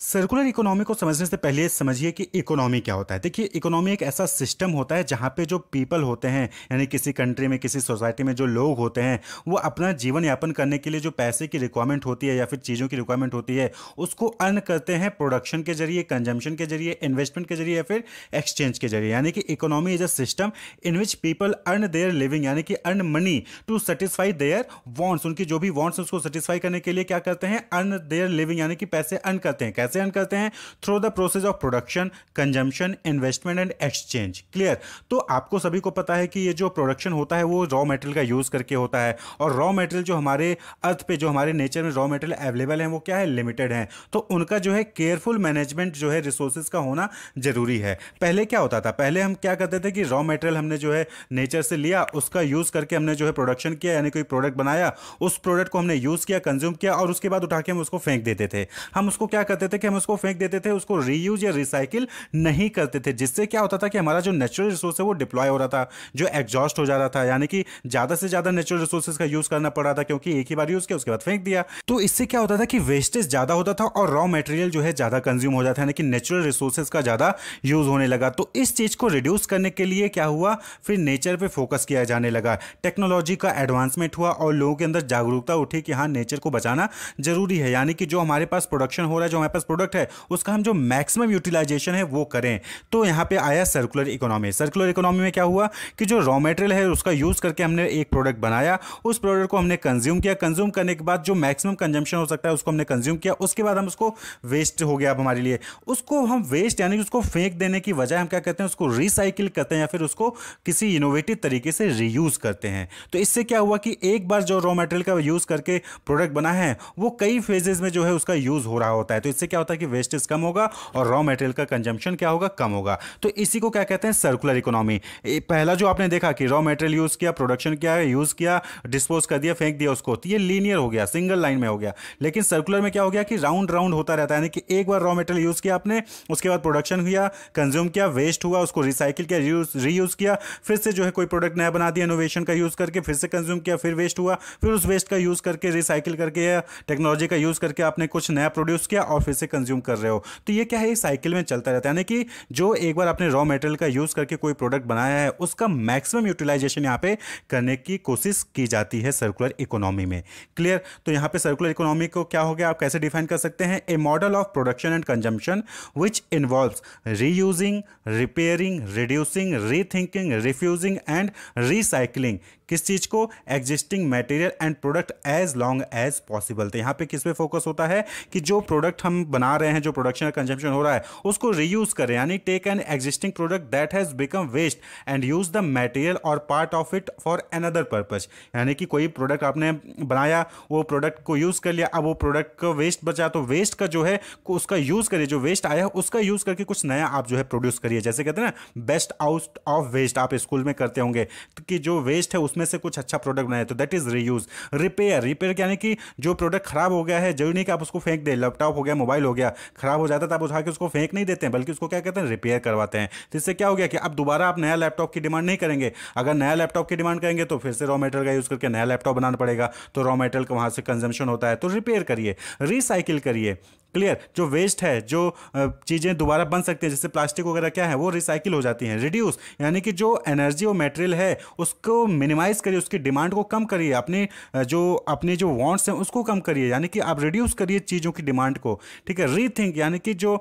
circular economy को समझने से पहले समझिए कि इकोनॉमी क्या होता है देखिए इकोनॉमी एक ऐसा सिस्टम होता है जहाँ पे जो पीपल होते हैं यानी किसी कंट्री में किसी सोसाइटी में जो लोग होते हैं वो अपना जीवन यापन करने के लिए जो पैसे की रिक्वायरमेंट होती है या फिर चीज़ों की रिक्वायरमेंट होती है उसको अर्न करते हैं प्रोडक्शन के जरिए कंजम्पशन के जरिए इन्वेस्टमेंट के जरिए या फिर एक्सचेंज के जरिए यानी कि economy is a system in which people earn their living यानी कि earn money to satisfy their wants उनकी जो भी वॉन्ट्स उसको सेटिस्फाई करने के लिए क्या करते हैं अर्न देयर लिविंग यानी कि पैसे अर्न करते हैं कैसे अर्न करते हैं through the process of production consumption investment and exchange clear तो आपको सभी को पता है कि ये जो प्रोडक्शन होता है वो रॉ मेटेरियल का यूज़ करके होता है और रॉ मेटेरियल जो हमारे अर्थ पे जो हमारे नेचर में रॉ मेटेरियल अवेलेबल है वो क्या है लिमिटेड है तो उनका जो है केयरफुल मैनेजमेंट जो है रिसोर्सेज का होना ज़रूरी है पहले क्या होता था पहले हम क्या करते थे कि रॉ मेटेरियल हमने जो है नेचर से लिया उसका यूज़ करके हमने जो है प्रोडक्शन किया यानी कोई प्रोडक्ट बनाया उस प्रोडक्ट को हमने यूज़ किया कंज्यूम किया और उसके बाद उठा के हम उसको फेंक देते थे हम उसको क्या करते थे थे कि हम उसको फेंक देते थे उसको रीयूज या रिसाइकिल नहीं करते थे जिससे क्या होता था कि हमारा जो नेचुरल रिसोर्स है वो डिप्लॉय हो रहा था जो एग्जॉस्ट हो जा रहा था यानी कि ज़्यादा से ज़्यादा नेचुरल रिसोर्सेज का यूज़ करना पड़ रहा था क्योंकि एक ही बार यूज़ किया उसके बाद फेंक दिया तो इससे क्या होता था कि वेस्टेज ज़्यादा होता था और रॉ मटेरियल जो है ज़्यादा कंज्यूम हो जाता है यानी कि नेचुरल रिसोर्सेज का ज़्यादा यूज़ होने लगा तो इस चीज़ को रिड्यूस करने के लिए क्या हुआ फिर नेचर पर फोकस किया जाने लगा टेक्नोलॉजी का एडवांसमेंट हुआ और लोगों के अंदर जागरूकता उठी कि हाँ नेचर को बचाना जरूरी है यानी कि जो हमारे पास प्रोडक्शन हो रहा है जो हमारे पास प्रोडक्ट है उसका हम जो मैक्सिमम यूटिलाइजेशन है वो करें तो यहाँ पे आया सर्कुलर इकोनॉमी सर्कुलर इकोनॉमी में क्या हुआ कि जो रॉ मटेरियल है उसका यूज़ करके हमने एक प्रोडक्ट बनाया उस प्रोडक्ट को हमने कंज्यूम किया कंज्यूम करने के बाद जो मैक्सिमम कंजम्पशन हो सकता है उसको हमने कंज्यूम किया उसके बाद हम उसको वेस्ट हो गया अब हमारे लिए उसको हम वेस्ट यानी कि उसको फेंक देने की वजह हम क्या करते हैं उसको रिसाइकिल करते हैं या फिर उसको किसी इनोवेटिव तरीके से रीयूज़ करते हैं तो इससे क्या हुआ कि एक बार जो रॉ मटेरियल का यूज़ करके प्रोडक्ट बना है वो कई फेजेज में जो है उसका यूज़ हो रहा होता है तो इससे क्या होता है कि वेस्टेज कम होगा और रॉ मटेरियल का कंजम्पशन क्या होगा कम होगा तो इसी को क्या कहते हैं सर्कुलर इकोनॉमी पहला जो आपने देखा कि रॉ मटेरियल यूज़ किया प्रोडक्शन किया यूज़ किया डिस्पोज कर दिया फेंक दिया उसको तो ये लीनियर हो गया सिंगल लाइन में हो गया लेकिन सर्कुलर में क्या हो गया कि राउंड राउंड होता रहता है यानी कि एक बार रॉ मटेरियल यूज़ किया आपने उसके बाद प्रोडक्शन हुआ कंज्यूम किया वेस्ट हुआ उसको रिसाइकिल किया रीयूज किया फिर से जो है कोई प्रोडक्ट नया बना दिया इनोवेशन का यूज़ करके फिर से कंज्यूम किया फिर वेस्ट हुआ फिर उस वेस्ट का यूज़ करके रिसाइकिल करके या टेक्नोलॉजी का यूज़ करके आपने कुछ नया प्रोड्यूस किया और फिर से कैसे कंज्यूम कर रहे हो तो ये क्या है ये साइकिल में चलता रहता है यानी कि जो एक बार आपने रॉ मटेरियल का यूज़ करके कोई प्रोडक्ट बनाया है उसका मैक्सिमम यूटिलाइजेशन यहाँ पे करने की कोशिश की जाती है सर्कुलर इकोनॉमी में क्लियर तो यहाँ पे सर्कुलर इकोनॉमी को क्या हो गया आप कैसे डिफाइन कर सकते हैं a model of production and consumption which involve reusing repairing reducing rethinking refusing and recycling किस चीज़ को existing material and product as long as possible तो यहाँ पे किस पे फोकस होता है कि जो प्रोडक्ट हम बना रहे हैं जो प्रोडक्शन कंजम्पशन हो रहा है उसको रीयूज करें यानी take an existing product that has become waste and use the material or part of it for another purpose यानी कि कोई प्रोडक्ट आपने बनाया वो प्रोडक्ट को यूज़ कर लिया अब वो प्रोडक्ट का वेस्ट बचा तो वेस्ट का जो है उसका यूज़ करिए जो वेस्ट आया है उसका यूज़ करके कुछ नया आप जो है प्रोड्यूस करिए जैसे कहते हैं ना बेस्ट आउट ऑफ वेस्ट आप स्कूल में करते होंगे कि जो वेस्ट है उसमें उसमें से कुछ अच्छा प्रोडक्ट बनाया तो that is reuse repair repair यानी कि जो प्रोडक्ट खराब हो गया है जरूरी नहीं कि आप उसको फेंक दें लैपटॉप हो गया मोबाइल हो गया खराब हो जाता है तो आप उठा के उसको फेंक नहीं देते हैं बल्कि उसको क्या कहते हैं रिपेयर करवाते हैं तो इससे क्या हो गया कि अब दोबारा आप नया लैपटॉप की डिमांड नहीं करेंगे अगर नया लैपटॉप की डिमांड करेंगे तो फिर से रॉ मेटेरियल का यूज़ करके नया लैपटॉप बनाना पड़ेगा तो रॉ मेटेरियल का वहाँ से कंजम्पशन होता है तो रिपेयर करिए रिसाइकिल करिए क्लियर जो वेस्ट है जो चीज़ें दोबारा बन सकती हैं जैसे प्लास्टिक वगैरह क्या है वो रिसाइकिल हो जाती हैं रिड्यूस यानी कि जो एनर्जी और मटेरियल है उसको मिनिमाइज़ करिए उसकी डिमांड को कम करिए अपने जो अपने जो वांट्स हैं उसको कम करिए यानी कि आप रिड्यूस करिए चीज़ों की डिमांड को ठीक है रीथिंक यानी कि जो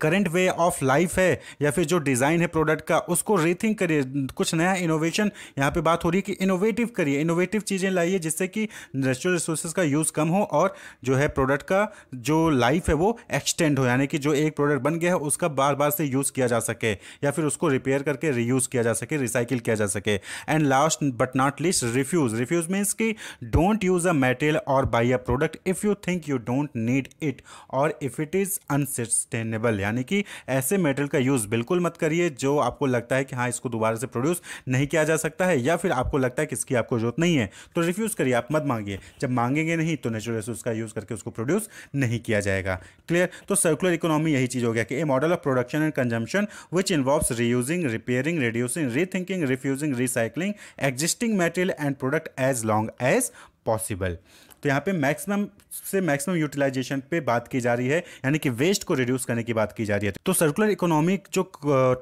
करंट वे ऑफ लाइफ है या फिर जो डिज़ाइन है प्रोडक्ट का उसको रीथिंक करिए कुछ नया इनोवेशन यहाँ पे बात हो रही है कि इनोवेटिव करिए इनोवेटिव चीज़ें लाइए जिससे कि नेचुरल रिसोर्सेज का यूज़ कम हो और जो है प्रोडक्ट का जो लाइफ है वो एक्सटेंड हो यानी कि जो एक प्रोडक्ट बन गया है उसका बार बार से यूज़ किया जा सके या फिर उसको रिपेयर करके रीयूज़ किया जा सके रिसाइकिल किया जा सके and last but not least refuse refuse means कि don't use a material or buy a product if you think you don't need it or if it is unsustainable reusable यानी कि ऐसे मेटल का use बिल्कुल मत करिए जो आपको लगता है कि हाँ इसको दोबारा से प्रोड्यूस नहीं किया जा सकता है या फिर आपको लगता है कि इसकी आपको जरूरत नहीं है तो रिफ्यूज़ करिए आप मत मांगिए जब मांगेंगे नहीं तो नेचुरल रिसोर्स का यूज़ करके उसको प्रोड्यूस नहीं किया जाएगा क्लियर तो सर्कुलर इकोनॉमी यही चीज़ हो गया कि a model of production and consumption which involves reusing repairing reducing rethinking refusing recycling existing material and product as long as possible तो यहाँ पे मैक्सिमम से मैक्सिमम यूटिलाइजेशन पे बात की जा रही है यानी कि वेस्ट को रिड्यूस करने की बात की जा रही है तो सर्कुलर इकोनॉमिक जो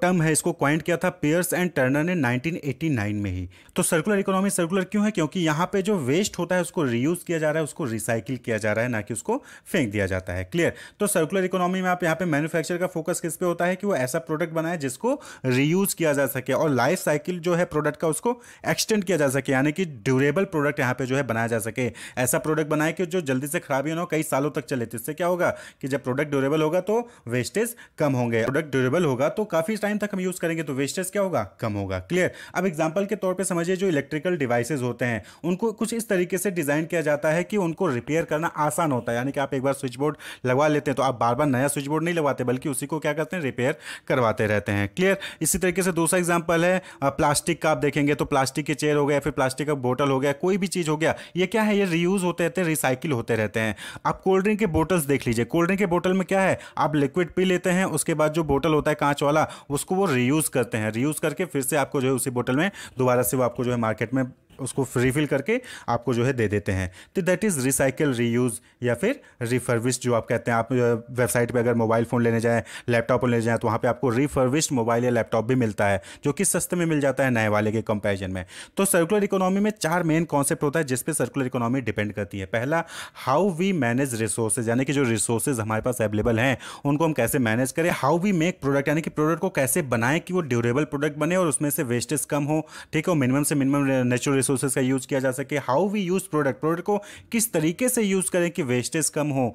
टर्म है इसको क्वाइंट किया था पेयर्स एंड टर्नर ने नाइनटीन में ही तो सर्कुलर इकोनॉमी सर्कुलर क्यों है क्योंकि यहाँ पे जो वेस्ट होता है उसको रीयूज किया जा रहा है उसको रिसाइकिल किया जा रहा है ना कि उसको फेंक दिया जाता है क्लियर तो सर्कुलर इकोनॉमी में आप यहाँ पे मैन्युफैक्चर का फोकस किस पे होता है कि वो ऐसा प्रोडक्ट बनाए जिसको रीयूज किया जा सके और लाइफ साइकिल जो है प्रोडक्ट का उसको एक्सटेंड किया जा सके यानी कि ड्यूरेबल प्रोडक्ट यहाँ पे जो है बनाया जा सके ऐसा प्रोडक्ट बनाए कि जो जल्दी से खराबी ही ना हो कई सालों तक चले तो इससे क्या होगा कि जब प्रोडक्ट ड्यूरेबल होगा तो वेस्टेज कम होंगे प्रोडक्ट ड्यूरेबल होगा तो काफ़ी टाइम तक हम यूज़ करेंगे तो वेस्टेज क्या होगा कम होगा क्लियर अब एग्जाम्पल के तौर पर समझिए जो इलेक्ट्रिकल डिवाइसेज होते हैं उनको कुछ इस तरीके से डिज़ाइन किया जाता है कि उनको रिपेयर करना आसान होता है यानी कि आप एक बार स्विच बोर्ड लगवा लेते हैं तो आप बार बार नया स्विच बोर्ड नहीं लगवाते बल्कि उसी को क्या करते हैं रिपेयर करवाते रहते हैं क्लियर इसी तरीके से दूसरा एग्जाम्पल है प्लास्टिक का आप देखेंगे तो प्लास्टिक के चेयर हो गया फिर प्लास्टिक का बोटल हो गया कोई भी चीज़ हो गया ये क्या है ये रीयूज़ होता होते रहते हैं रिसाइकिल होते रहते हैं आप कोल्ड ड्रिंक के बोटल्स देख लीजिए कोल्ड ड्रिंक के बोटल में क्या है आप लिक्विड पी लेते हैं उसके बाद जो बोटल होता है कांच वाला उसको वो रीयूज़ करते हैं रीयूज़ करके फिर से आपको जो है उसी बोटल में दोबारा से वो आपको जो है मार्केट में उसको रिफिल करके आपको जो है दे देते हैं तो दैट इज़ रिसाइकिल रीयूज़ या फिर रिफर्विश जो आप कहते हैं आप वेबसाइट पर अगर मोबाइल फ़ोन लेने जाएँ लैपटॉप लेने जाएँ तो वहाँ पर आपको रिफर्विश्ड मोबाइल या लैपटॉप भी मिलता है जो कि सस्ते में मिल जाता है नए वाले के कंपेरिजन में तो सर्कुलर इकोनॉमी में चार मेन कॉन्सेप्ट होता है जिसपे सर्कुलर इकोनॉमी डिपेंड करती है पहला हाउ वी मैनेज रिसोर्सेज यानी कि जो रिसोर्सेज हमारे पास अवेलेबल हैं उनको हम कैसे मैनेज करें हाउ वी मेक प्रोडक्ट यानी कि प्रोडक्ट को कैसे बनाएं कि वो ड्यूरेबल प्रोडक्ट बने और उसमें से वेस्टेज कम हो ठीक है मिनिमम से मिनिमम नेचुरल रिसोर्सेज का यूज़ किया जा सके how we use product product को किस तरीके से यूज़ करें कि वेस्टेज कम हो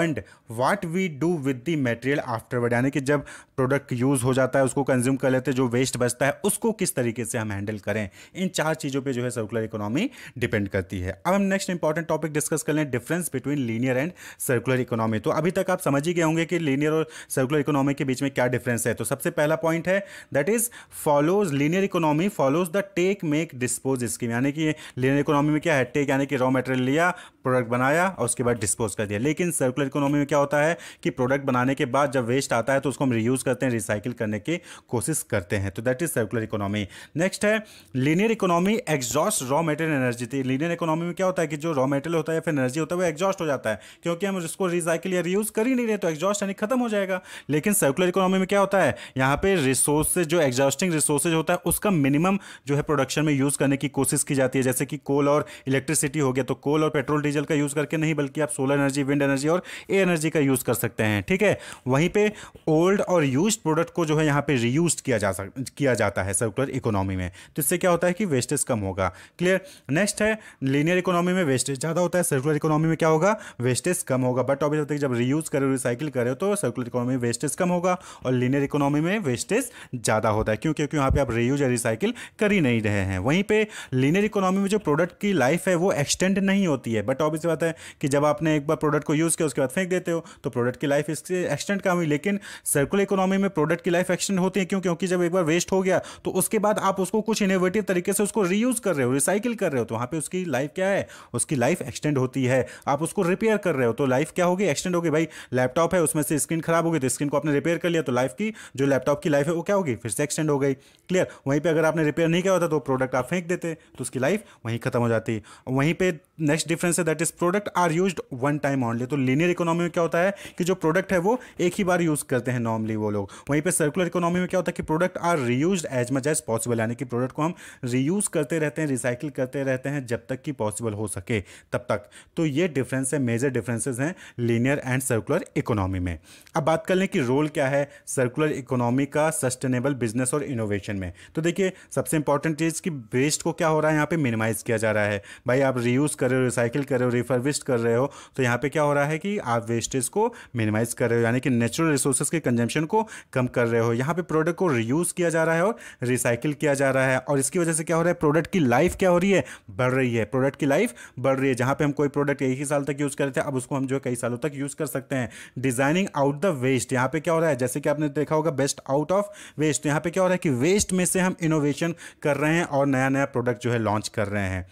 and what we do with the material afterward यानी कि जब प्रोडक्ट यूज़ हो जाता है उसको कंज्यूम कर लेते हैं जो वेस्ट बचता है उसको किस तरीके से हम हैंडल करें इन चार चीज़ों पर जो है सर्कुलर इकोनॉमी डिपेंड करती है अब हम नेक्स्ट इंपॉर्टेंट टॉपिक डिस्कस कर लें difference between linear and circular economy तो अभी तक आप समझ ही गए होंगे कि लीनियर और सर्कुलर इकोनॉमी के बीच में क्या डिफरेंस है तो सबसे पहला पॉइंट है that is follows linear economy follows the take make dispose scheme यानी कि लेन इकोनॉमी में क्या है टेक यानी कि रॉ मटेरियल लिया प्रोडक्ट बनाया और उसके बाद डिस्पोज कर दिया लेकिन सर्कुलर इकोनॉमी में क्या होता है कि प्रोडक्ट बनाने के बाद जब वेस्ट आता है तो उसको हम रीयूज़ करते हैं रिसाइकिल करने की कोशिश करते हैं तो that is circular economy next है linear economy exhaust raw material energy थी लीनियर इकोनॉमी में क्या होता है कि जो रॉ मेटेरियल होता है या फिर एनर्जी होता है वो एग्जॉस्ट हो जाता है क्योंकि हम उसको रिसाइकिल या रीयूज़ कर ही नहीं रहे तो एग्जॉस्ट यानी खत्म हो जाएगा लेकिन सर्कुलर इकोनॉमी में क्या होता है यहाँ पे रिसोर्सेज जो एग्जॉस्टिंग रिसोर्सेज होता है उसका मिनिमम जो है प्रोडक्शन में यूज़ करने की कोशिश की जाती है जैसे कि कोल और इलेक्ट्रिसिटी हो गया तो कोल और पेट्रोल डीजल का यूज़ करके नहीं बल्कि आप सोलर एनर्जी विंड एनर्जी और ए एनर्जी का यूज़ कर सकते हैं ठीक है वहीं पे ओल्ड और यूज प्रोडक्ट को जो है यहाँ पे रीयूज किया जा सक किया जाता है सर्कुलर इकोनॉमी में तो इससे क्या होता है कि वेस्टेज कम होगा क्लियर नेक्स्ट है लीनियर इकोनॉमी में वेस्टेज ज़्यादा होता है सर्कुलर इकोनॉमी में क्या होगा वेस्टेज कम होगा बट ऑब्वियस होता है कि जब रीयूज़ करें रिसाइकिल करें तो सर्कुलर इकोनॉमी में वेस्टेज कम होगा और लीनियर इकोनॉमी में वेस्टेज ज़्यादा होता है क्यों क्योंकि यहाँ पे आप रीयूज या रिसाइकिल कर ही नहीं रहे हैं वहीं पर लीनियर इकोनॉमी में जो प्रोडक्ट की लाइफ है वो एक्सटेंड नहीं होती है बट टॉप तो इससे बात है कि जब आपने एक बार प्रोडक्ट को यूज़ किया उसके बाद फेंक देते हो तो प्रोडक्ट की लाइफ इससे एक्सटेंड कम हुई लेकिन सर्कुलर इकोनॉमी में प्रोडक्ट की लाइफ एक्सटेंड होती है क्यों क्योंकि जब एक बार वेस्ट हो गया तो उसके बाद आप उसको कुछ इनोवेटिव तरीके से उसको रीयूज़ कर रहे हो रिसाइकिल कर रहे हो तो वहाँ पर उसकी लाइफ क्या है उसकी लाइफ एक्सटेंड होती है आप उसको रिपेयर कर रहे हो तो लाइफ क्या होगी एक्सटेंड होगी भाई लैपटॉप है उसमें से स्क्रीन खराब होगी तो स्क्रीन को आपने रिपेयर कर लिया तो लाइफ की जो लैपटॉप की लाइफ है वो क्या होगी फिर से एक्सटेंड हो गई क्लियर वहीं पर अगर आपने रिपेयर नहीं किया होता तो प्रोडक्ट आप फेंक देते तो उसकी लाइफ वहीं खत्म हो जाती वहीं पर नेक्स्ट डिफरेंस है that is product are use one time only तो लीनियर इकोनॉमी में क्या होता है कि जो प्रोडक्ट है वो एक ही बार यूज करते हैं नॉर्मली वो लोग वहीं पर सर्कुलर इकोनॉमी में क्या होता है कि product are reuse as much as possible यानी कि प्रोडक्ट को हम रीयूज करते रहते हैं रिसाइकिल करते रहते हैं जब तक कि पॉसिबल हो सके तब तक तो ये डिफरेंस है मेजर डिफरेंसेज हैं लीनियर एंड सर्कुलर इकोनॉमी में अब बात कर लें कि रोल क्या है सर्कुलर इकोनॉमी का सस्टेनेबल बिजनेस और इनोवेशन में तो देखिए सबसे इंपॉर्टेंट चीज़ कि वेस्ट को क्या हो रहा है यहाँ पे मिनिमाइज किया जा रहा है भाई आप रीयूज़ कर रहे हो रिसाइकिल कर रहे हो रिफर्विस्ट कर रहे हो तो यहाँ पे क्या हो रहा है कि आप वेस्टेज को मिनिमाइज कर रहे हो यानी कि नेचुरल रिसोर्सेज के कंजम्पशन को कम कर रहे हो यहाँ पे प्रोडक्ट को रियूज किया जा रहा है और रिसाइकिल किया जा रहा है और इसकी वजह से क्या हो रहा है प्रोडक्ट की लाइफ क्या हो रही है बढ़ रही है प्रोडक्ट की लाइफ बढ़ रही है जहाँ पर हम कोई प्रोडक्ट एक ही साल तक यूज़ कर रहे थे अब उसको हम जो है कई सालों तक यूज़ कर सकते हैं डिजाइनिंग आउट द वेस्ट यहाँ पर क्या हो रहा है जैसे कि आपने देखा होगा बेस्ट आउट ऑफ वेस्ट यहाँ पर क्या हो रहा है कि वेस्ट में से हम इनोवेशन कर रहे हैं और नया नया प्रोडक्ट जो है लॉन्च कर रहे हैं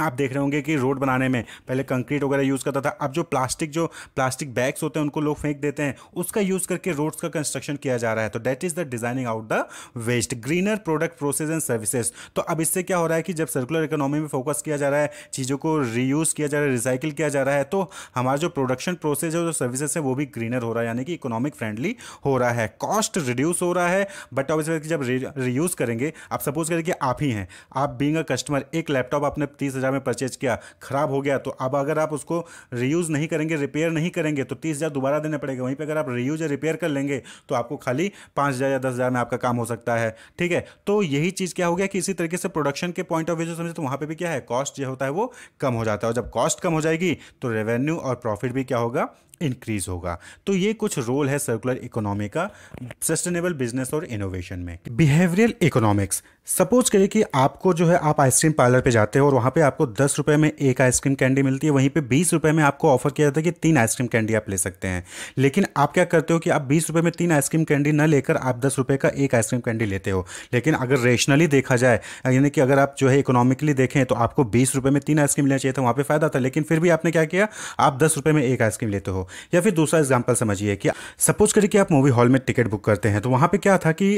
आप देख रहे होंगे कि रोड बनाने में पहले कंक्रीट वगैरह यूज़ करता था अब जो प्लास्टिक जो प्लास्टिक बैग्स होते हैं उनको लोग फेंक देते हैं उसका यूज़ करके रोड्स का कंस्ट्रक्शन किया जा रहा है तो that is the designing out the waste greener product process and services तो अब इससे क्या हो रहा है कि जब सर्कुलर इकोनॉमी में फोकस किया जा रहा है चीज़ों को रीयूज़ किया जा रहा है रिसाइकिल किया जा रहा है तो हमारा जो प्रोडक्शन प्रोसेस है जो सर्विसेज है वो भी ग्रीनर हो रहा है यानी कि इकोनॉमिक फ्रेंडली हो रहा है कॉस्ट रिड्यूस हो रहा है बट ऑब्वियसली जब रीयूज़ करेंगे आप सपोज करें कि आप ही हैं आप बींग अ कस्टमर एक लैपटॉप आपने तीस हज़ार में परचेज किया ख़राब हो गया तो अब अगर आप उसको रीयूज़ नहीं करेंगे रिपेयर नहीं करेंगे तो तीस हज़ार दोबारा देना पड़ेगा वहीं पर अगर आप रीयूज या रिपेयर कर लेंगे तो आपको खाली पाँच हज़ार या दस हज़ार में आपका काम हो सकता है ठीक है तो यही चीज़ क्या हो गया कि इसी तरीके से प्रोडक्शन के पॉइंट ऑफ व्यू समझे तो वहाँ पर भी क्या है कॉस्ट जो होता है वो कम हो जाता है और जब कॉस्ट कम हो जाएगी तो रेवेन्यू और प्रॉफिट भी क्या होगा इंक्रीज होगा तो ये कुछ रोल है सर्कुलर इकोनॉमी का सस्टेनेबल बिजनेस और इनोवेशन में बिहेवियल इकोनॉमिक्स सपोज करिए कि आपको जो है आप आइसक्रीम पार्लर पे जाते हो और वहाँ पे आपको दस रुपये में एक आइसक्रीम कैंडी मिलती है वहीं पे बीस रुपये में आपको ऑफर किया जाता है कि तीन आइसक्रीम कैंडी आप ले सकते हैं लेकिन आप क्या करते हो कि आप बीस रुपये में तीन आइसक्रीम कैंडी ना लेकर आप दस रुपये का एक आइसक्रीम कैंडी लेते हो लेकिन अगर रेशनली देखा जाए यानी कि अगर आप जो है इकोनॉमिकली देखें तो आपको बीस रुपये में तीन आइसक्रीम लेना चाहिए था वहाँ पर फ़ायदा था लेकिन फिर भी आपने क्या किया आप दस रुपये में एक आइसक्रीम लेते हो या फिर दूसरा एग्जाम्पल समझिए कि सपोज करिए कि आप मूवी हॉल में टिकट बुक करते हैं तो वहाँ पर क्या था कि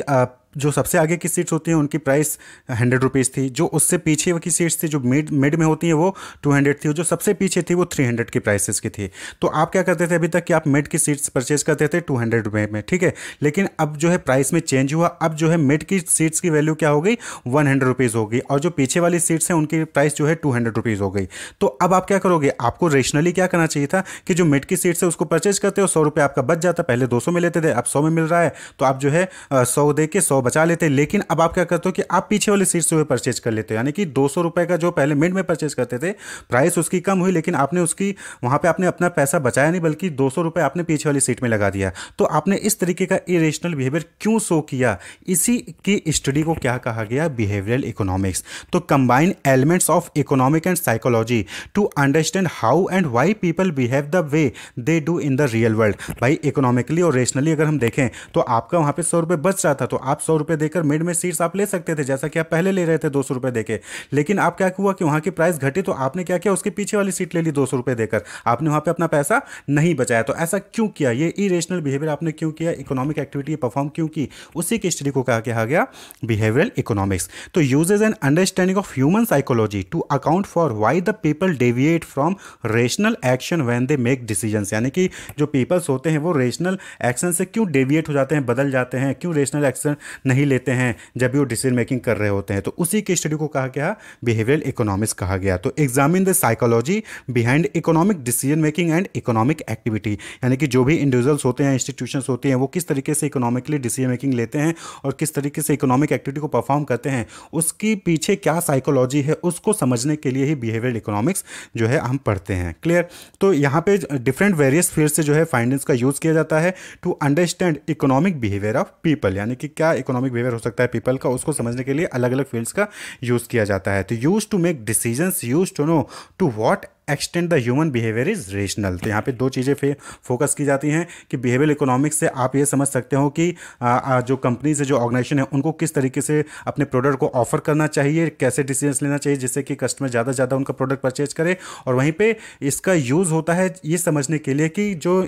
जो सबसे आगे की सीट्स होती हैं उनकी प्राइस हंड्रेड रुपीज़ थी जो उससे पीछे की सीट्स थी जो मिड मिड में होती हैं वो टू हंड्रेड थी जो सबसे पीछे थी वो थ्री हंड्रेड की प्राइसेस की थी तो आप क्या करते थे अभी तक कि आप मिड की सीट्स परचेज करते थे टू हंड्रेड रुपये में ठीक है लेकिन अब जो है प्राइस में चेंज हुआ अब जो है मिड की सीट्स की वैल्यू क्या हो गई वन हंड्रेड रुपीज़ होगी और जो पीछे वाली सीट्स हैं उनकी प्राइस जो है टू हंड्रेड रुपीज़ हो गई तो अब आप क्या करोगे आपको रेशनली क्या करना चाहिए था कि जो मिड की सीट्स है उसको परचेज करते हो सौ रुपये आपका बच जाता पहले दो सौ में लेते थे अब सौ में मिल रहा है तो आप जो है सौ दे के सौ बचा लेते लेकिन अब आप क्या करते हो कि आप पीछे वाली सीट से हुए परचेज कर लेते हो यानी कि दो सौ का जो पहले मिड में परचेज करते थे प्राइस उसकी कम हुई लेकिन आपने उसकी वहाँ पर आपने अपना पैसा बचाया नहीं बल्कि दो सौ आपने पीछे वाली सीट में लगा दिया तो आपने इस तरीके का इरेशनल बिहेवियर क्यों शो किया इसी की स्टडी को क्या कहा गया बिहेवियरल इकोनॉमिक्स तो combine elements of economic and psychology to understand how and why people behave the way they do in the real world भाई इकोनॉमिकली और रेशनली अगर हम देखें तो आपका वहाँ पे सौ रुपये बच रहा था तो आप सौ रुपये देकर मिड में सीट्स आप ले सकते थे जैसा कि आप पहले ले रहे थे दो सौ रुपये देकर लेकिन आप क्या हुआ कि वहाँ की प्राइस घटी तो आपने क्या किया उसके पीछे वाली सीट ले ली दो सौ रुपये देकर आपने वहाँ पर अपना पैसा नहीं बचाया तो ऐसा क्यों किया ये इरेशनल बिहेवियर आपने क्यों किया इकोनॉमिक एक्टिविटी परफॉर्म क्यों की उसी की स्टडी को कहा गया गया बिहेवियरल इकोनॉमिक्स तो uses and understanding of human psychology to account for why the people deviate from rational action when they make decision यानी कि जो पीपल्स होते हैं वो रेशनल एक्शन से क्यों डेविएट हो जाते हैं बदल जाते हैं क्यों रेशनल एक्शन नहीं लेते हैं जब भी वो डिसीजन मेकिंग कर रहे होते हैं तो उसी के स्टडी को कहा गया बिहेवियरल इकोनॉमिक्स कहा गया तो examine the psychology behind economic decision making and economic activity यानी कि जो भी इंडिविजुअल्स होते हैं इंस्टीट्यूशन होते हैं वो किस तरीके से इकोनॉमिकली डिसीजन मेकिंग लेते हैं और किस तरीके से इकोनॉमिक एक्टिविटी को परफॉर्म करते हैं उसके पीछे क्या साइकोलॉजी है उसको समझने के लिए ही बिहेवियर इकोनॉमिक्स जो है हम पढ़ते हैं क्लियर तो यहाँ पे डिफरेंट वेरियस फील्ड से जो है फाइनेंस का यूज़ किया जाता है to understand economic behaviour of people यानी कि क्या इकोनॉमिक बिहेवियर हो सकता है पीपल का उसको समझने के लिए अलग अलग फील्ड्स का यूज़ किया जाता है तो use to make decision use to know to what extend the human behaviour is rational तो यहाँ पे दो चीज़ें फिर फोकस की जाती हैं कि बिहेवियर इकोनॉमिक्स से आप ये समझ सकते हो कि आ, आ, जो कंपनीज है जो ऑर्गेनाइजेशन है उनको किस तरीके से अपने प्रोडक्ट को ऑफर करना चाहिए कैसे डिसीजन लेना चाहिए जिससे कि कस्टमर ज़्यादा ज़्यादा उनका प्रोडक्ट परचेज करे और वहीं पर इसका यूज़ होता है ये समझने के लिए कि जो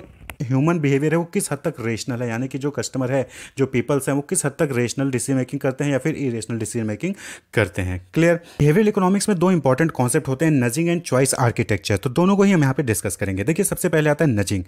ह्यूमन बिहेवियर है वो किस हद तक रेशनल है यानी कि जो कस्टमर है जो पीपल्स हैं वो किस हद तक रेशनल डिसीजन मेकिंग करते हैं या फिर इरेशनल डिसीजन मेकिंग करते हैं क्लियर बिहेवियर इकोनॉमिक्स में दो इंपॉर्टेंट कॉन्सेप्ट होते हैं नजिंग एंड चॉइस आर्किटेक्चर तो दोनों को ही हम यहाँ पे डिस्कस करेंगे देखिए सबसे पहले आता है नजिंग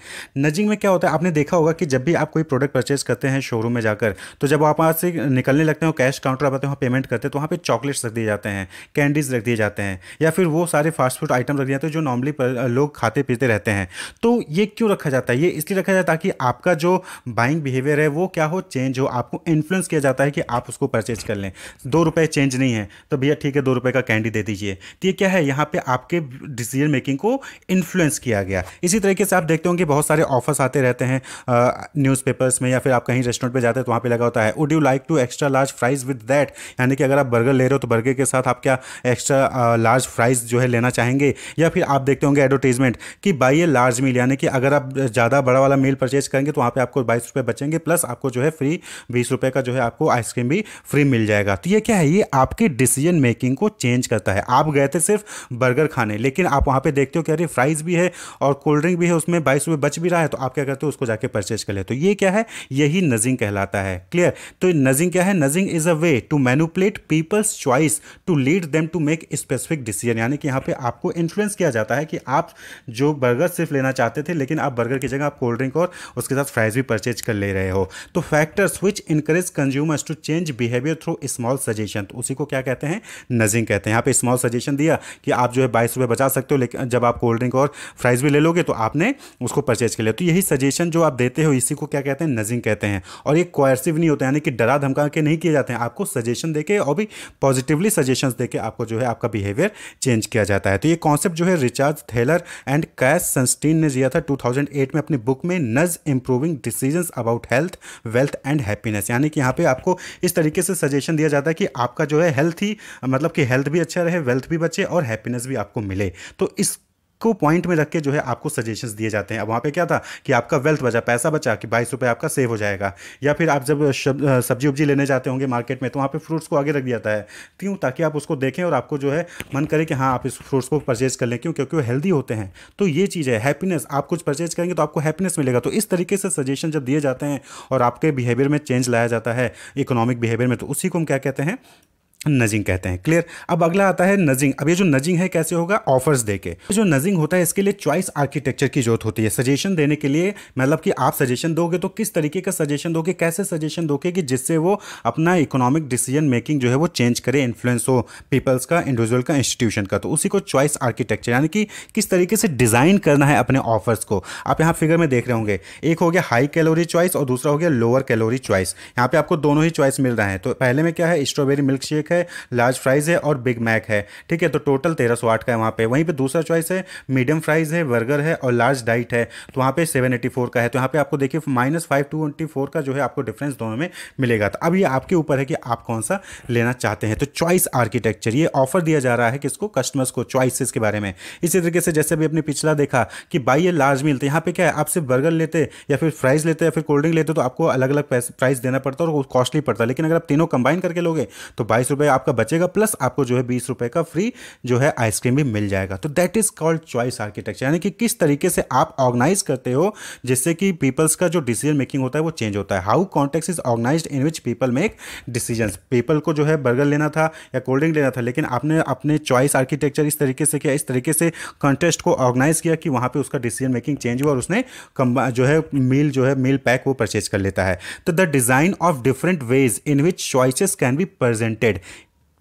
नजिंग में क्या होता है आपने देखा होगा कि जब भी आप कोई प्रोडक्ट परचेज करते हैं शोरूम में जाकर तो जब आप वहाँ से निकलने लगते हो कैश काउंटर आते हैं पेमेंट करते हैं तो वहाँ पर चॉकलेट्स रख दिए जाते हैं कैंडीज रख दिए जाते हैं या फिर वो सारे फास्ट फूड आइटम रख दिए जाते हैं जो नॉर्मली लोग खाते पीते रहते हैं तो ये क्यों रखा जाता है ये इसलिए रखा जाए ताकि आपका जो बाइंग बिहेवियर है वो क्या हो चेंज हो आपको इन्फ्लुएंस किया जाता है कि आप उसको परचेज कर लें दो रुपये चेंज नहीं है तो भैया ठीक है दो रुपये का कैंडी दे दीजिए तो ये क्या है यहाँ पे आपके डिसीजन मेकिंग को इन्फ्लुएंस किया गया इसी तरीके से आप देखते होंगे बहुत सारे ऑफर्स आते रहते हैं न्यूज़पेपर्स में या फिर आप कहीं रेस्टोरेंट पर जाते हैं तो वहाँ पर लगा होता है would you like to extra large fries with that यानी कि अगर आप बर्गर ले रहे हो तो बर्गर के साथ आप क्या एक्स्ट्रा लार्ज फ्राइज जो है लेना चाहेंगे या फिर आप देखते होंगे एडवर्टीजमेंट कि बाई ए लार्ज मील यानी कि अगर आप ज़्यादा बड़ा वाला मील परचेज करेंगे तो वहाँ पर आपको बाईस रुपये बचेंगे प्लस आपको जो है फ्री बीस रुपये का जो है आपको आइसक्रीम भी फ्री मिल जाएगा तो ये क्या है ये आपके डिसीजन मेकिंग को चेंज करता है आप गए थे सिर्फ बर्गर खाने लेकिन आप वहाँ पर देखते हो कि अरे फ्राइज भी है और कोल्ड ड्रिंक भी है उसमें बाईस रुपये बच भी रहा है तो आप क्या करते हो उसको जाके परचेज कर ले तो ये क्या है यही नजिंग कहलाता है क्लियर तो नजिंग क्या है nudging is a way to manipulate people's choice to lead them to make specific decision यानी कि यहाँ पे आपको इन्फ्लुएंस किया जाता है कि आप जो बर्गर सिर्फ लेना चाहते थे लेकिन आप बर्गर की जगह आप कोल्ड ड्रिंक और उसके साथ फ्राइज भी परचेज कर ले रहे हो तो factors which encourage consumers to change behaviour through small suggestion तो उसी को क्या कहते हैं नजिंग कहते हैं यहाँ पे स्मॉल सजेशन दिया कि आप जो है बाईस रुपये बचा सकते हो लेकिन जब आप कोल्ड ड्रिंक और फ्राइज भी ले लोगे तो आपने उसको परचेज कर लिया तो यही सजेशन जो आप देते हो इसी को क्या कहते हैं नजिंग कहते हैं और ये क्वारसिव नहीं होता यानी कि डरा धमका के नहीं किए जाते हैं आपको सजेशन देके और भी पॉजिटिवली सजेशन देके आपको जो है आपका बिहेवियर चेंज किया जाता है तो ये कॉन्सेप्ट जो है Richard Thaler and Cass Sunstein ने दिया था टू में अपनी बुक में Nudge improving decision about health wealth and happiness यानी कि यहाँ पे आपको इस तरीके से सजेशन दिया जाता है कि आपका जो है हेल्थ ही मतलब कि हेल्थ भी अच्छा रहे वेल्थ भी बचे और हैप्पीनेस भी आपको मिले तो इस को पॉइंट में रख के जो है आपको सजेशन दिए जाते हैं अब वहाँ पे क्या था कि आपका वेल्थ बचा पैसा बचा कि बाईस रुपये आपका सेव हो जाएगा या फिर आप जब सब्जी उब्जी लेने जाते होंगे मार्केट में तो वहाँ पर फ्रूट्स को आगे रख दिया जाता है क्यों ताकि आप उसको देखें और आपको जो है मन करे कि हाँ आप इस फ्रूट्स को परचेज कर लें क्यों क्योंकि वो हेल्दी होते हैं तो ये चीज़ है हैप्पीनेस आप कुछ परचेज करेंगे तो आपको हैप्पीनेस मिलेगा तो इस तरीके से सजेशन जब दिए जाते हैं और आपके बिहेवियर में चेंज लाया जाता है इकोनॉमिक बिहेवियर में तो उसी को हम क्या कहते हैं नजिंग कहते हैं क्लियर अब अगला आता है नजिंग अब ये जो नजिंग है कैसे होगा ऑफर्स देके जो नजिंग होता है इसके लिए चॉइस आर्किटेक्चर की जरूरत होती है सजेशन देने के लिए मतलब कि आप सजेशन दोगे तो किस तरीके का सजेशन दोगे कैसे सजेशन दोगे कि जिससे वो अपना इकोनॉमिक डिसीजन मेकिंग जो है वो चेंज करे इन्फ्लुएंस हो पीपल्स का इंडिविजुअल का इंस्टीट्यूशन का तो उसी को चॉइस आर्किटेक्चर यानी कि किस तरीके से डिज़ाइन करना है अपने ऑफर्स को आप यहाँ फिगर में देख रहे होंगे एक हो गया हाई कैलोरी चॉइस और दूसरा हो गया लोअर कैलोरी चॉइस यहाँ पे आपको दोनों ही चॉइस मिल रहा है तो पहले में क्या है स्ट्रॉबेरी मिल्क शेक है लार्ज फ्राइज़ है और बिग मैक है ठीक है तो टोटल तेरह सौ आठ का है वहाँ पे वहीं पे दूसरा चॉइस है मीडियम फ्राइज़ है बर्गर है और लार्ज डाइट है तो वहाँ पे सेवन एटी फोर का है तो यहाँ पे आपको देखिए माइनस फाइव ट्वेंटी फोर का जो है आपको डिफरेंस दोनों में मिलेगा तो अब ये आपके ऊपर है कि आप कौन सा लेना चाहते हैं तो चॉइस आर्किटेक्चर ये ऑफर दिया जा रहा है किसको कस्टमर्स को चॉइसिस के बारे में इसी तरीके से जैसे अभी अपने पिछला देखा कि बाई ये लार्ज मील तो यहाँ पे क्या है आप सिर्फ बर्गर लेते या फिर फ्राइज़ लेते या फिर कोल्ड ड्रिंक लेते तो आपको अलग अलग प्राइस देना पड़ता और कॉस्टली पड़ता लेकिन अगर आप तीनों कंबाइन करके लोगे तो बाईस रुपये आपका बचेगा प्लस आपको जो है बीस रुपये का फ्री जो है आइसक्रीम भी मिल जाएगा तो that is called choice architecture यानी कि किस तरीके से आप ऑर्गेनाइज करते हो जिससे कि पीपल्स का जो डिसीजन मेकिंग होता है वो चेंज होता है how context is organise in which people make decision people को जो है बर्गर लेना था या कोल्ड ड्रिंक लेना था लेकिन आपने अपने चॉइस आर्किटेक्चर इस तरीके से किया इस तरीके से कॉन्टेस्ट को ऑर्गेनाइज किया कि वहाँ पर उसका डिसीजन मेकिंग चेंज हुआ और उसने जो है मील जो है मील पैक वो परचेज कर लेता है तो the design of different ways in which choices can be presented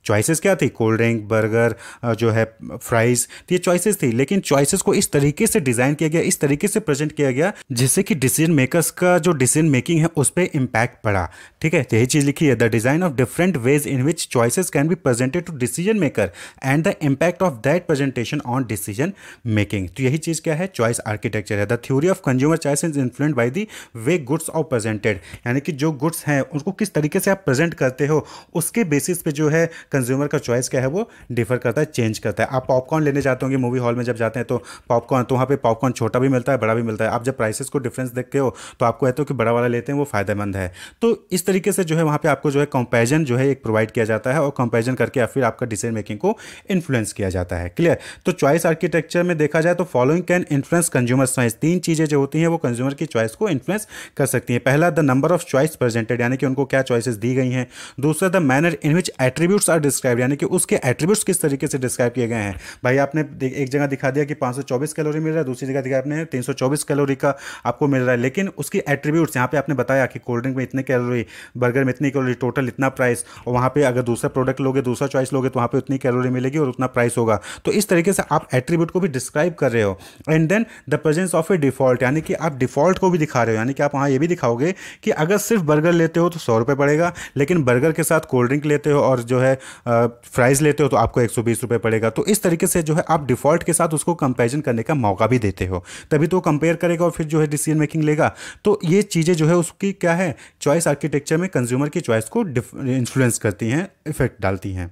choices क्या थी कोल्ड ड्रिंक बर्गर जो है फ्राइज ये चॉइसेस थी लेकिन चॉइसेस को इस तरीके से डिज़ाइन किया गया इस तरीके से प्रेजेंट किया गया जिससे कि डिसीजन मेकर्स का जो डिसीजन मेकिंग है उस पर इम्पैक्ट पड़ा ठीक है तो यही चीज़ लिखी है the design of different ways in which choices can be presented to decision maker and the impact of that presentation on decision making तो यही चीज़ क्या है चॉइस आर्किटेक्चर है the theory of consumer choice is influenced by the way goods of presented यानी कि जो goods हैं उनको किस तरीके से आप प्रेजेंट करते हो उसके बेसिस पे जो है कंज्यूमर का चॉइस क्या है वो डिफर करता है चेंज करता है आप पॉपकॉर्न लेने जाते होंगे मूवी हॉल में जब जाते हैं तो पॉपकॉर्न तो वहाँ पे पॉपकॉर्न छोटा भी मिलता है बड़ा भी मिलता है आप जब प्राइसेस को डिफरेंस देखते हो तो आपको कहते हो कि बड़ा वाला लेते हैं वो फ़ायदेमंद है तो इस तरीके से जो है वहाँ पर आपको जो है कंपेरिजन जो है एक प्रोवाइड किया जाता है और कंपेरिजन करके या फिर आपका डिसीजन मेकिंग को इन्फ्लुएंस किया जाता है क्लियर तो चॉइस आर्किटेक्चर में देखा जाए तो following can influence consumer choice तीन चीज़ें जो होती हैं वो कंज्यूमर की चॉइस को इन्फ्लुएंस कर सकती हैं पहला the number of choice presented यानी कि उनको क्या चॉइसेस दी गई हैं दूसरा the manner in which attributes are describe यानी कि उसके एट्रीब्यूट्स किस तरीके से डिस्क्राइब किए गए हैं भाई आपने एक जगह दिखा दिया कि 524 कैलोरी मिल रहा है दूसरी जगह दिखाया आपने 324 कैलोरी का आपको मिल रहा है लेकिन उसकी एट्रीब्यूट्स यहाँ पे आपने बताया कि कोल्ड ड्रिंक में इतने कैलोरी बर्गर में इतनी कैलोरी टोटल इतना प्राइस और वहाँ पर अगर दूसरा प्रोडक्ट लोगे दूसरा चॉइस लोगे तो वहाँ पर उतनी कैलोरी मिलेगी और उतना प्राइस होगा तो इस तरीके से आप एट्रीब्यूट को भी डिस्क्राइब कर रहे हो and then the presence of a default यानी कि आप डिफॉल्ट को भी दिखा रहे हो यानी कि आप वहाँ ये भी दिखाओगे कि अगर सिर्फ बर्गर लेते हो तो सौ रुपये पड़ेगा लेकिन बर्गर के साथ कोल्ड ड्रिंक लेते हो और जो है फ्राइज़ लेते हो तो आपको एक सौ पड़ेगा तो इस तरीके से जो है आप डिफ़ॉल्ट के साथ उसको कंपेरिजन करने का मौका भी देते हो तभी तो कंपेयर करेगा और फिर जो है डिसीजन मेकिंग लेगा तो ये चीज़ें जो है उसकी क्या है चॉइस आर्किटेक्चर में कंज्यूमर की चॉइस को इन्फ्लुएंस करती हैं इफेक्ट डालती हैं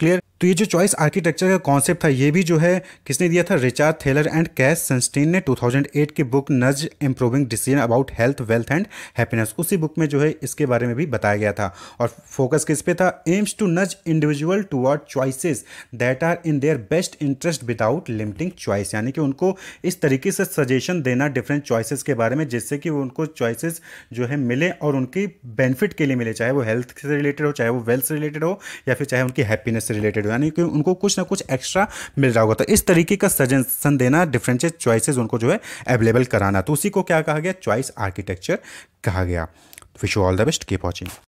क्लियर तो ये जो चॉइस आर्किटेक्चर का कॉन्सेप्ट था ये भी जो है किसने दिया था Richard Thaler and Cass Sunstein ने 2008 की book Nudge improving decision about health wealth and happiness उसी बुक में जो है इसके बारे में भी बताया गया था और फोकस किस पे था aims to nudge individual toward choices that are in their best interest without limiting choice यानी कि उनको इस तरीके से सजेशन देना डिफरेंट चॉइसेस के बारे में जिससे कि उनको चॉइसेस जो है मिले और उनकी बेनिफिट के लिए मिले चाहे वो हेल्थ से रिलेटेड हो चाहे वो वेल्थ से रिलेटेड हो या फिर चाहे उनकी हैप्पीनेस से रिलेटेड हो यानी कि उनको कुछ ना कुछ एक्स्ट्रा मिल रहा होगा तो इस तरीके का सजेशन देना डिफरेंशियल चॉइसेस उनको जो है अवेलेबल कराना तो उसी को क्या कहा गया चॉइस आर्किटेक्चर कहा गया wish you all the best keep watching